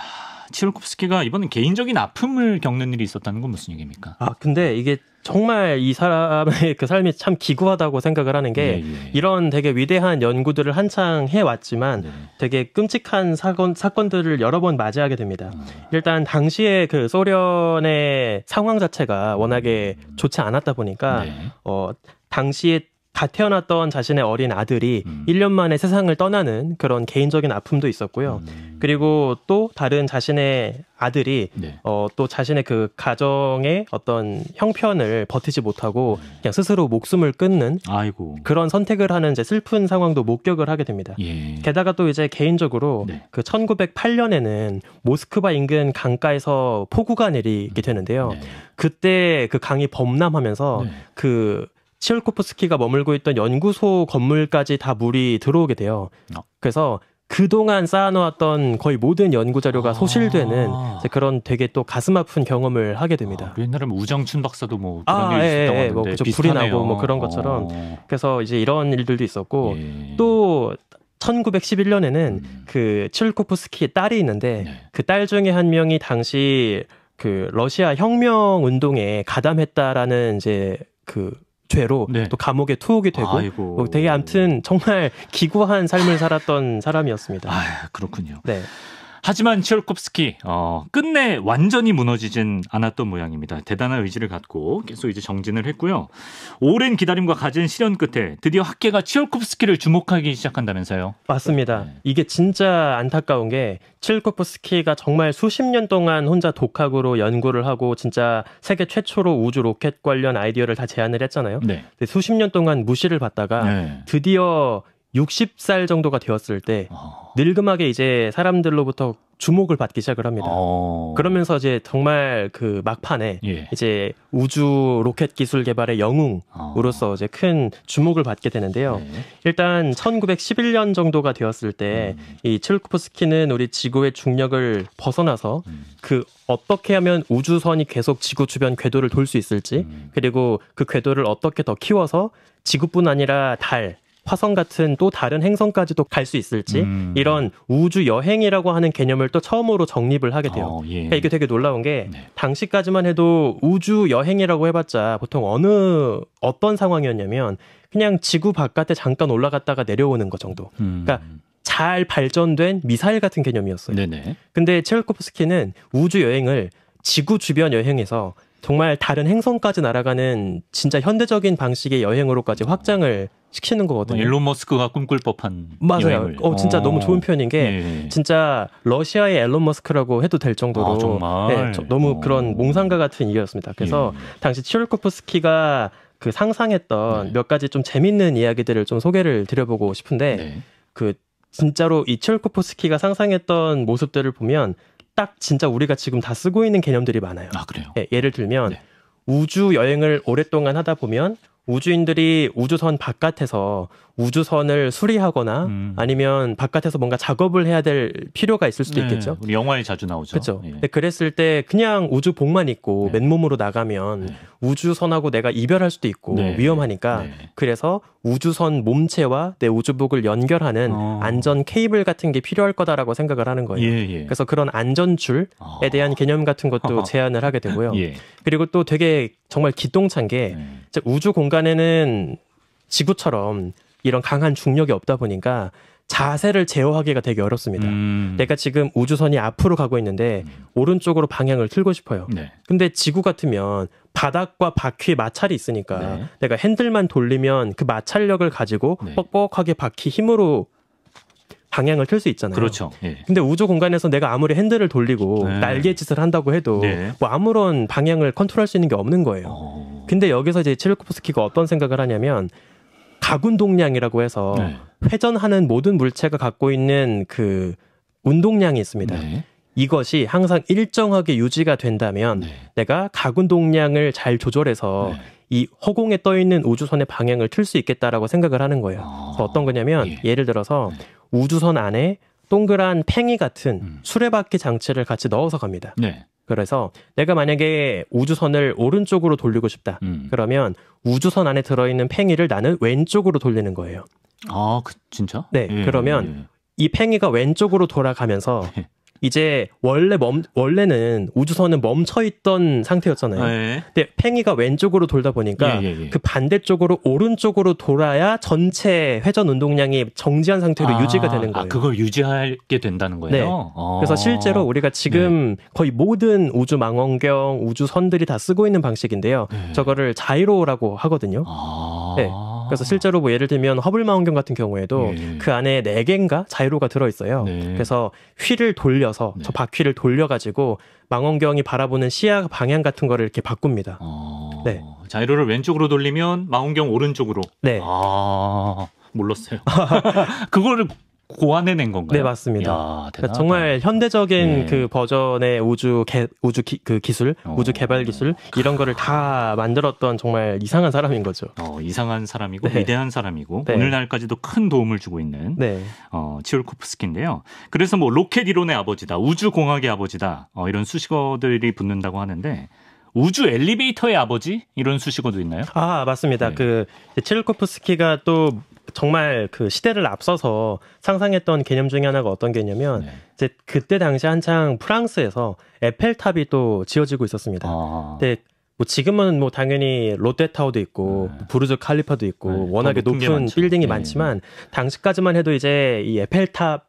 치올콥스키가 이번엔 개인적인 아픔을 겪는 일이 있었다는 건 무슨 얘기입니까? 아, 근데 이게 정말 이 사람의 (laughs) 그 삶이 참 기구하다고 생각을 하는 게 예, 예. 이런 되게 위대한 연구들을 한창 해왔지만 네. 되게 끔찍한 사건 사건들을 여러 번 맞이하게 됩니다. 아. 일단 당시에 그 소련의 상황 자체가 워낙에 음. 좋지 않았다 보니까 네. 어 당시에 갓 태어났던 자신의 어린 아들이 음. 1년 만에 세상을 떠나는 그런 개인적인 아픔도 있었고요. 음. 그리고 또 다른 자신의 아들이 네. 어, 또 자신의 그 가정의 어떤 형편을 버티지 못하고 네. 그냥 스스로 목숨을 끊는 아이고. 그런 선택을 하는 이제 슬픈 상황도 목격을 하게 됩니다. 예. 게다가 또 이제 개인적으로 네. 그 1908년에는 모스크바 인근 강가에서 폭우가 내리게 음. 되는데요. 네. 그때 그 강이 범람하면서 네. 그 치올코프스키가 머물고 있던 연구소 건물까지 다 물이 들어오게 돼요. 아. 그래서 그동안 쌓아놓았던 거의 모든 연구 자료가 아. 소실되는 그런 되게 또 가슴 아픈 경험을 하게 됩니다. 아, 옛날에 뭐 우정춘 박사도 뭐 아, 그런 아, 일이 예, 있었다 예, 하는데 뭐 불이 나고 뭐 그런 것처럼 어. 그래서 이제 이런 일들도 있었고 예. 또 1911년에는 음. 그 칠코프스키의 딸이 있는데 네. 그딸 중에 한 명이 당시 그 러시아 혁명 운동에 가담했다라는 이제 그 죄로 네. 또 감옥에 투옥이 되고 아이고. 뭐 되게 암튼 정말 기구한 삶을 살았던 사람이었습니다. 아, 그렇군요. 네. 하지만 치얼콥스키 어, 끝내 완전히 무너지진 않았던 모양입니다. 대단한 의지를 갖고 계속 이제 정진을 했고요. 오랜 기다림과 가진 시련 끝에 드디어 학계가 치얼콥스키를 주목하기 시작한다면서요? 맞습니다. 네. 이게 진짜 안타까운 게치얼콥스키가 정말 수십 년 동안 혼자 독학으로 연구를 하고 진짜 세계 최초로 우주 로켓 관련 아이디어를 다 제안을 했잖아요. 네. 수십 년 동안 무시를 받다가 네. 드디어 60살 정도가 되었을 때 어. 늙음하게 이제 사람들로부터 주목을 받기 시작을 합니다. 어. 그러면서 이제 정말 그 막판에 예. 이제 우주 로켓 기술 개발의 영웅으로서 어. 이제 큰 주목을 받게 되는데요. 네. 일단 1911년 정도가 되었을 때이 음. 칠코프스키는 우리 지구의 중력을 벗어나서 음. 그 어떻게 하면 우주선이 계속 지구 주변 궤도를 돌 수 있을지 음. 그리고 그 궤도를 어떻게 더 키워서 지구뿐 아니라 달 화성 같은 또 다른 행성까지도 갈 수 있을지 음. 이런 우주 여행이라고 하는 개념을 또 처음으로 정립을 하게 돼요. 어, 예. 그러니까 이게 되게 놀라운 게 네. 당시까지만 해도 우주 여행이라고 해봤자 보통 어느 어떤 상황이었냐면 그냥 지구 바깥에 잠깐 올라갔다가 내려오는 거 정도. 그러니까 음. 그러니까 잘 발전된 미사일 같은 개념이었어요. 네네. 근데 체르코프스키는 우주 여행을 지구 주변 여행에서 정말 다른 행성까지 날아가는 진짜 현대적인 방식의 여행으로까지 확장을 시키는 거거든요. 뭐 일론 머스크가 꿈꿀 법한 맞아요. 여행을. 어 진짜 오. 너무 좋은 어, 표현인 게 예. 예. 진짜 러시아의 앨론 머스크라고 해도 될 정도로 아, 네, 너무 오. 어. 그런 몽상가 같은 이유였습니다 그래서 예. 당시 치올코프스키가 그 상상했던 네. 몇 가지 좀 재밌는 이야기들을 좀 소개를 드려보고 싶은데 네. 그 진짜로 이 치올코프스키가 상상했던 모습들을 보면 딱 진짜 우리가 지금 다 쓰고 있는 개념들이 많아요. 아, 그래요? 예, 예를 들면 네. 우주 여행을 오랫동안 하다 보면 우주인들이 우주선 바깥에서 우주선을 수리하거나 음. 아니면 바깥에서 뭔가 작업을 해야 될 필요가 있을 수도 네. 있겠죠. 우리 영화에 자주 나오죠. 그렇죠. 예. 근데 그랬을 때 그냥 우주복만 입고 네. 맨몸으로 나가면 네. 우주선하고 내가 이별할 수도 있고 네. 위험하니까 네. 그래서 우주선 몸체와 내 우주복을 연결하는 어. 안전 케이블 같은 게 필요할 거다라고 생각을 하는 거예요. 예, 예. 그래서 그런 안전줄에 아. 대한 개념 같은 것도 (laughs) 제안을 하게 되고요. 예. 그리고 또 되게 정말 기똥찬 게 네. 우주 공간에는 지구처럼 이런 강한 중력이 없다 보니까 자세를 제어하기가 되게 어렵습니다. 음. 내가 지금 우주선이 앞으로 가고 있는데 음. 오른쪽으로 방향을 틀고 싶어요. 네. 근데 지구 같으면 바닥과 바퀴에 마찰이 있으니까 네. 내가 핸들만 돌리면 그 마찰력을 가지고 네. 뻑뻑하게 바퀴 힘으로 방향을 틀 수 있잖아요. 그렇죠. 예. 근데 우주 공간에서 내가 아무리 핸들을 돌리고 네. 날개짓을 한다고 해도 네. 뭐 아무런 방향을 컨트롤할 수 있는 게 없는 거예요. 오. 어. 근데 여기서 이제 체르코프스키가 어떤 생각을 하냐면 가군동량이라고 해서 네. 회전하는 모든 물체가 갖고 있는 그 운동량이 있습니다. 네. 이것이 항상 일정하게 유지가 된다면 네. 내가 가군동량을 잘 조절해서 네. 이 허공에 떠 있는 우주선의 방향을 틀 수 있겠다라고 생각을 하는 거예요. 아, 그래서 어떤 거냐면 예. 를 들어서 네. 우주선 안에 동그란 팽이 같은 음. 수레바퀴 장치를 같이 넣어서 갑니다. 네. 그래서 내가 만약에 우주선을 오른쪽으로 돌리고 싶다. 음. 그러면 우주선 안에 들어있는 팽이를 나는 왼쪽으로 돌리는 거예요. 아, 그, 진짜? 네. 예, 그러면 예. 예. 이 팽이가 왼쪽으로 돌아가면서 예. 이제 원래 멈 원래는 우주선은 멈춰 있던 상태였잖아요. 네. 근데 팽이가 왼쪽으로 돌다 보니까 예, 예, 예. 그 반대쪽으로 오른쪽으로 돌아야 전체 회전 운동량이 정지한 상태로 아, 유지가 되는 아, 거예요. 아, 그걸 유지하게 된다는 거예요. 네. 아. 그래서 실제로 우리가 지금 네. 거의 모든 우주 망원경, 우주선들이 다 쓰고 있는 방식인데요. 네. 저거를 자이로라고 하거든요. 아. 네. 그래서 실제로 뭐 예를 들면 허블 망원경 같은 경우에도 네. 그 안에 네 개인가 자이로가 들어 있어요. 네. 그래서 휠을 돌려서 네. 저 바퀴를 돌려 가지고 망원경이 바라보는 시야 방향 같은 거를 이렇게 바꿉니다. 어... 네. 자이로를 왼쪽으로 돌리면 망원경 오른쪽으로. 네. 아... 몰랐어요. (laughs) 그거를 고안해낸 건가요? 네 맞습니다. 이야, 그러니까 정말 현대적인 네. 그 버전의 우주 개, 우주 기, 그 기술, 어. 우주 개발 기술 이런 거를 다 만들었던 정말 이상한 사람인 거죠. 어, 이상한 사람이고 네. 위대한 사람이고 네. 오늘날까지도 큰 도움을 주고 있는 네. 어, 치올코프스키인데요. 그래서 뭐 로켓 이론의 아버지다, 우주 공학의 아버지다 어, 이런 수식어들이 붙는다고 하는데 우주 엘리베이터의 아버지 이런 수식어도 있나요? 아 맞습니다. 네. 그 체르코프스키가 또 정말 그 시대를 앞서서 상상했던 개념 중에 하나가 어떤 개냐면 네. 이제 그때 당시 한창 프랑스에서 에펠탑이 또 지어지고 있었습니다. 아. 근데 뭐 지금은 뭐 당연히 롯데타워도 있고 네. 부르즈 칼리파도 있고 네. 워낙에 높은, 높은 빌딩이 네. 많지만 당시까지만 해도 이제 이 에펠탑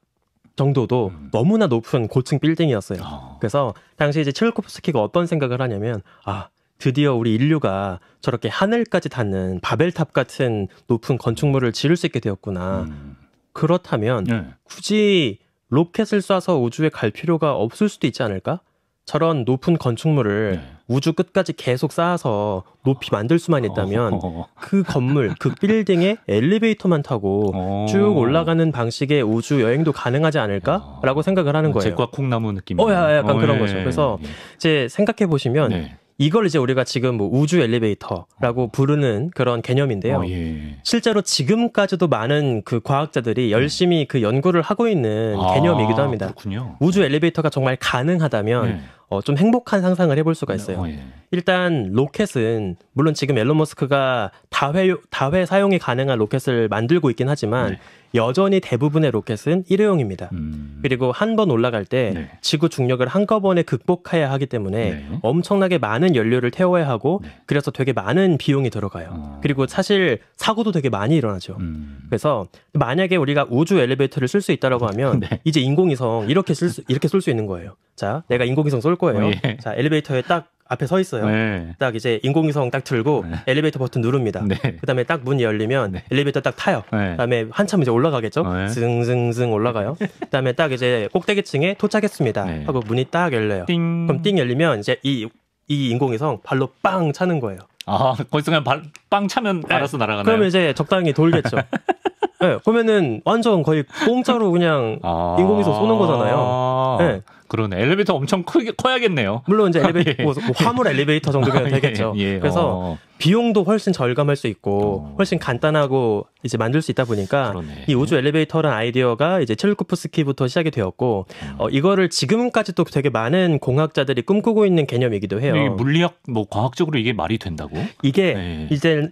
정도도 음. 너무나 높은 고층 빌딩이었어요. 아. 그래서 당시 이제 칠코프스키가 어떤 생각을 하냐면 아 드디어 우리 인류가 저렇게 하늘까지 닿는 바벨탑 같은 높은 건축물을 지을 수 있게 되었구나. 음. 그렇다면 네. 굳이 로켓을 쏴서 우주에 갈 필요가 없을 수도 있지 않을까? 저런 높은 건축물을 네. 우주 끝까지 계속 쌓아서 높이 만들 수만 있다면 어그 (laughs) 건물, 그 빌딩에 엘리베이터만 타고 어. 쭉 올라가는 방식의 우주 여행도 가능하지 않을까라고 생각을 하는 거예요. 잭과 뭐 콩나무 느낌. 어, 야, 약간 어, 그런 예. 거죠. 예, 그래서 예. 이제 생각해 보시면 네. 이걸 이제 우리가 지금 뭐 우주 엘리베이터라고 어. 부르는 그런 개념인데요. 어, 예. 예. 실제로 지금까지도 많은 그 과학자들이 음. 열심히 그 연구를 하고 있는 아, 개념이기도 합니다. 그렇군요. 우주 엘리베이터가 정말 가능하다면 예. 어, 좀 행복한 상상을 해볼 수가 있어요. 어, 예. 일단 로켓은 물론 지금 앨런 머스크가 다회 다회 사용이 가능한 로켓을 만들고 있긴 하지만 네. 여전히 대부분의 로켓은 일회용입니다. 음. 그리고 한 번 올라갈 때 네. 지구 중력을 한꺼번에 극복해야 하기 때문에 네. 엄청나게 많은 연료를 태워야 하고 네. 그래서 되게 많은 비용이 들어가요. 어. 그리고 사실 사고도 되게 많이 일어나죠. 음. 그래서 만약에 우리가 우주 엘리베이터를 쓸 수 있다라고 네. 하면 네. 이제 인공위성 이렇게 쓸 수, 이렇게 쏠 수 있는 거예요. 자, 내가 인공위성 쏠 거예요. 어, 예. 자, 엘리베이터에 딱 앞에 서 있어요. 네. 딱 이제 인공위성 딱 들고 네. 엘리베이터 버튼 누릅니다. 네. 그다음에 딱문이 열리면 네. 엘리베이터 딱 타요. 네. 그다음에 한참 이제 올라가겠죠. 승승승 네. 올라가요. 그다음에 딱 이제 꼭대기층에 도착했습니다. 하고 문이 딱 열려요. 띵. 그럼 띵 열리면 이제 이 이 인공위성 발로 빵 차는 거예요. 아, 거기서 그냥 발, 빵 차면 알아서 날아가나요? 그러면 이제 적당히 돌겠죠. (laughs) 네, 그러면은 완전 거의 공짜로 그냥 아~ 인공위성 쏘는 거잖아요. 아. 네. 그러네. 엘리베이터 엄청 크게 커야겠네요. 물론 이제 엘리베이터 (laughs) 예. 뭐, 뭐, 화물 엘리베이터 정도면 (laughs) 예, 되겠죠. 예, 예. 그래서 어. 비용도 훨씬 절감할 수 있고 어. 훨씬 간단하고 이제 만들 수 있다 보니까 그러네. 이 우주 엘리베이터란 아이디어가 이제 첼코프스키부터 시작이 되었고 음. 어, 이거를 지금까지 도 되게 많은 공학자들이 꿈꾸고 있는 개념이기도 해요. 물리학 뭐 과학적으로 이게 말이 된다고? 이게 네. 이제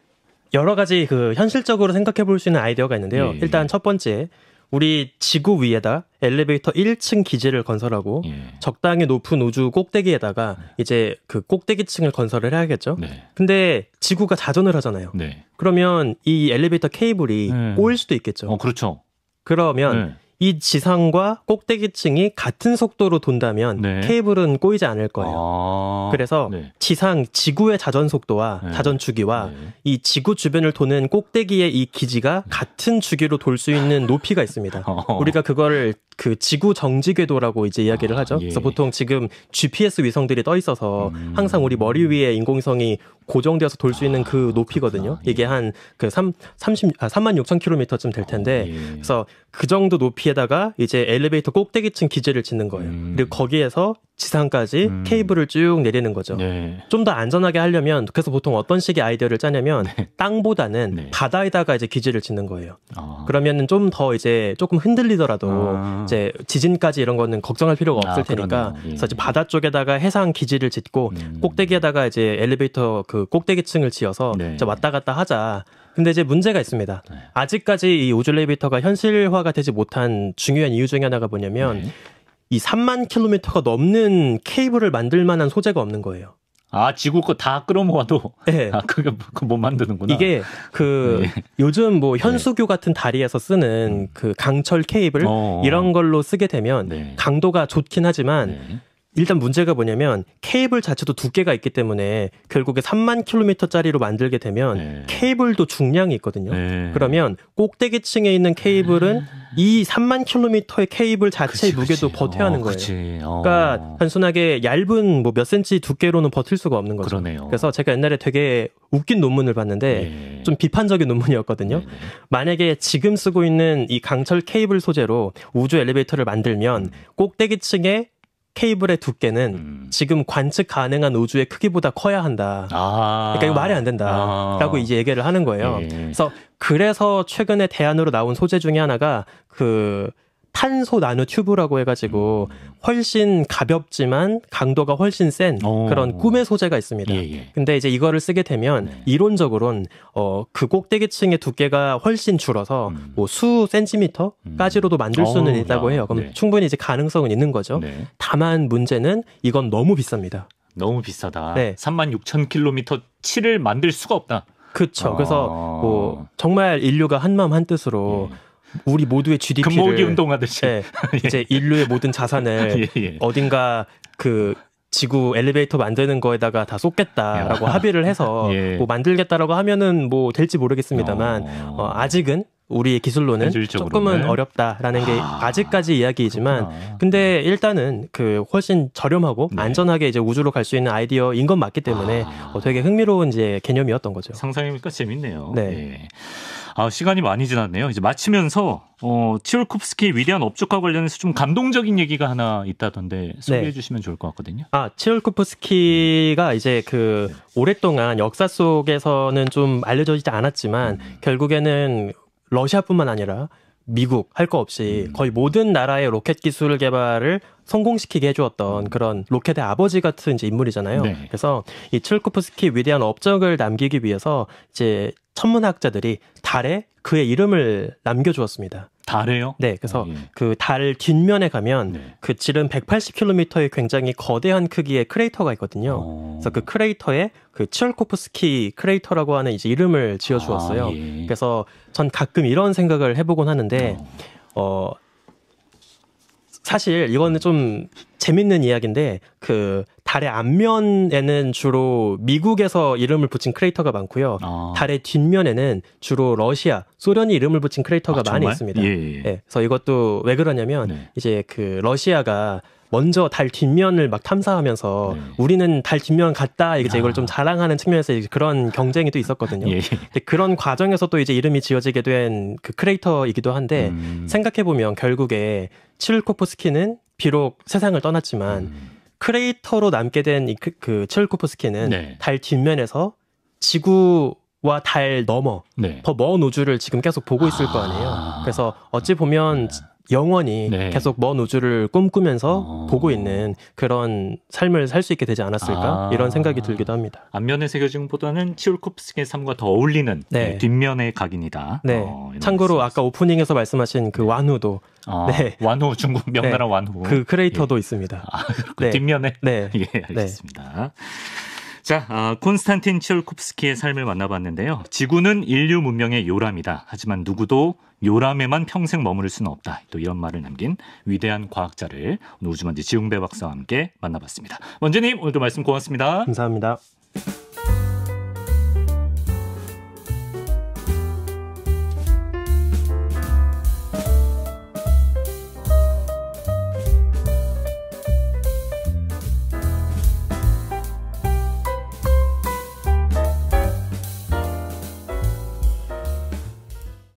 여러 가지 그 현실적으로 생각해 볼 수 있는 아이디어가 있는데요. 예, 예, 일단 첫 번째, 우리 지구 위에다 엘리베이터 1층 기지를 건설하고 예. 적당히 높은 우주 꼭대기에다가 네. 이제 그 꼭대기층을 건설을 해야겠죠. 네. 근데 지구가 자전을 하잖아요. 네. 그러면 이 엘리베이터 케이블이 네. 꼬일 수도 있겠죠. 어, 그렇죠. 그러면 네. 이 지상과 꼭대기층이 같은 속도로 돈다면 네. 케이블은 꼬이지 않을 거예요. 아~ 그래서 네. 지상 지구의 자전 속도와 네. 자전 주기와 네. 이 지구 주변을 도는 꼭대기의 이 기지가 네. 같은 주기로 돌 수 있는 높이가 있습니다. (laughs) 어. 우리가 그거를 그 지구 정지 궤도라고 이제 이야기를 아, 하죠. 예. 그래서 보통 지금 GPS 위성들이 떠 있어서 음. 항상 우리 머리 위에 인공성이 고정되어서 돌 수 있는 그 아, 예. 그 높이거든요. 예. 이게 한그 3, 30, 아, 3만 6천 킬로미터쯤 될 아, 텐데, 어, 예. 그래서 그 정도 높이에다가 이제 엘리베이터 꼭대기층 기재를 짓는 거예요. 음. 그리고 거기에서 지상까지 음. 케이블을 쭉 내리는 거죠. 네. 좀더 안전하게 하려면 그래서 보통 어떤 식의 아이디어를 짜냐면 네. 땅보다는 네. 바다에다가 이제 기지를 짓는 거예요. 아. 그러면은 좀 더 이제 조금 흔들리더라도 아. 이제 지진까지 이런 거는 걱정할 필요가 아, 없을 아, 테니까 예. 그래서 이제 바다 쪽에다가 해상 기지를 짓고 음. 꼭대기에다가 이제 엘리베이터 그 꼭대기층을 지어서 네. 왔다 갔다 하자. 근데 이제 문제가 있습니다. 네. 아직까지 이 우주 엘리베이터가 현실화가 되지 못한 중요한 이유 중에 하나가 뭐냐면 네. 이 3만 킬로미터가 넘는 케이블을 만들 만한 소재가 없는 거예요. 아 지구 거 다 끌어모아도 네. (laughs) 아 그게 뭐, 못 만드는구나. 이게 그 네. 요즘 뭐 예. 현수교 네. 같은 다리에서 쓰는 음. 그 강철 케이블 어 이런 걸로 쓰게 되면 네. 강도가 좋긴 하지만 네. 일단 문제가 뭐냐면 케이블 자체도 두께가 있기 때문에 결국에 3만 킬로미터짜리로 만들게 되면 네. 케이블도 중량이 있거든요. 네. 그러면 꼭대기층에 있는 케이블은 네. 이 3만 킬로미터의 케이블 자체의 그치, 무게도 어, 그치. 버텨야 하는 거예요. 어, 어. 그러니까 단순하게 얇은 뭐몇 센치 두께로는 버틸 수가 없는 거죠. 그러네요. 그래서 제가 옛날에 되게 웃긴 논문을 봤는데 네. 좀 비판적인 논문이었거든요. 네, 네. 만약에 지금 쓰고 있는 이 강철 케이블 소재로 우주 엘리베이터를 만들면 음. 꼭대기층에 케이블의 두께는 음. 지금 관측 가능한 우주의 크기보다 커야 한다. 아. 그러니까 이거 말이 안 된다라고 아. 이제 얘기를 하는 거예요. 예. 그래서 그래서 최근에 대안으로 나온 소재 중에 하나가 그 탄소 나노 튜브라고 해가지고 훨씬 가볍지만 강도가 훨씬 센 그런 꿈의 소재가 있습니다. 예, 예. 근데 이제 이거를 쓰게 되면 네. 이론적으론 어, 그 꼭대기층의 두께가 훨씬 줄어서 음. 뭐수 센티미터까지로도 만들 음. 수는 오, 어, 있다고 해요. 그럼 네. 충분히 이제 가능성은 있는 거죠. 네. 다만 문제는 이건 너무 비쌉니다. 너무 비싸다. 네. 3만 6천 킬로미터 치를 만들 수가 없다. 그렇죠. 아. 그래서 뭐 정말 인류가 한마음 한뜻으로 예. 우리 모두의 GDP를 금모기 운동하듯이 네, (laughs) 예. 이제 인류의 모든 자산을 (laughs) 예, 예. 어딘가 그 지구 엘리베이터 만드는 거에다가 다 쏟겠다라고 합의를 해서 (laughs) 예. 뭐 만들겠다라고 하면은 뭐 될지 모르겠습니다만 어. 어 아직은 우리의 기술로는 조금은 어렵다라는 게 아. 직까지 이야기이지만 그렇구나. 근데 일단은 그 훨씬 저렴하고 네. 안전하게 이제 우주로 갈 수 있는 아이디어인 건 맞기 때문에 아. 어, 되게 흥미로운 이제 개념이었던 거죠. 상상해보니까 재밌네요. 네. 네. 아, 시간이 많이 지났네요. 이제 마치면서 어, 치올콥스키의 위대한 업적과 관련해서 좀 감동적인 얘기가 하나 있다던데 소개해 네. 주시면 좋을 것 같거든요. 아, 치올코프스키가 이제 그 네. 오랫동안 역사 속에서는 좀 알려져 있지 않았지만 음. 결국에는 러시아뿐만 아니라 미국 할 거 없이 음. 거의 모든 나라의 로켓 기술 개발을 성공시키게 해주었던 음. 그런 로켓의 아버지 같은 인물이잖아요. 네. 그래서 이 칠코프스키 위대한 업적을 남기기 위해서 이제 천문학자들이 달에 그의 이름을 남겨주었습니다. 달에요? 네, 그래서 아, 예. 그달 뒷면에 가면 네. 그 지름 180km의 굉장히 거대한 크기의 크레이터가 있거든요. 어... 그래서 그 크레이터에 그 치얼코프스키 크레이터라고 하는 이제 이름을 지어주었어요. 아, 예. 그래서 전 가끔 이런 생각을 해보곤 하는데, 어, 어 사실 이거는 좀 재밌는 이야기인데 그 달의 앞면에는 주로 미국에서 이름을 붙인 크레이터가 많고요. 아. 달의 뒷면에는 주로 러시아, 소련이 이름을 붙인 크레이터가 아, 많이 있습니다. 예, 예. 예, 그래서 이것도 왜 그러냐면 네. 이제 그 러시아가 먼저 달 뒷면을 막 탐사하면서 네. 우리는 달 뒷면 갔다 이제 이걸 아. 좀 자랑하는 측면에서 그런 경쟁이 또 있었거든요. 예, 예. 근데 그런 과정에서 또 이제 이름이 지어지게 된 그 크레이터이기도 한데 음. 생각해 보면 결국에 칠코프스키는 비록 세상을 떠났지만 음. 크레이터로 남게 된이그 그 체르코프스키는 네. 달 뒷면에서 지구와 달 넘어 네. 더먼 우주를 지금 계속 보고 있을 아... 거 아니에요. 아. 그래서 어찌 보면 아. 영원히 네. 계속 먼 우주를 꿈꾸면서 어... 보고 있는 그런 삶을 살 수 있게 되지 않았을까 아... 이런 생각이 들기도 합니다. 앞면에 새겨진 보다는 치울콥스키의 삶과 더 어울리는 네. 뒷면의 각인이다. 네. 어, 참고로 아까 오프닝에서 말씀하신 그 네. 완우도 아, 네. 완호 중국 명나라 네. 완호 그 크레이터도 예. 있습니다. 아, 그 뒷면에 네. (laughs) 예 알겠습니다. 자, 아, 콘스탄틴 치올콥스키의 삶을 만나봤는데요. 지구는 인류 문명의 요람이다. 하지만 누구도 요람에만 평생 머무를 수는 없다. 또 이런 말을 남긴 위대한 과학자를 오늘 우주먼지 지웅배 박사와 함께 만나봤습니다. 원재님 오늘도 말씀 고맙습니다. 감사합니다.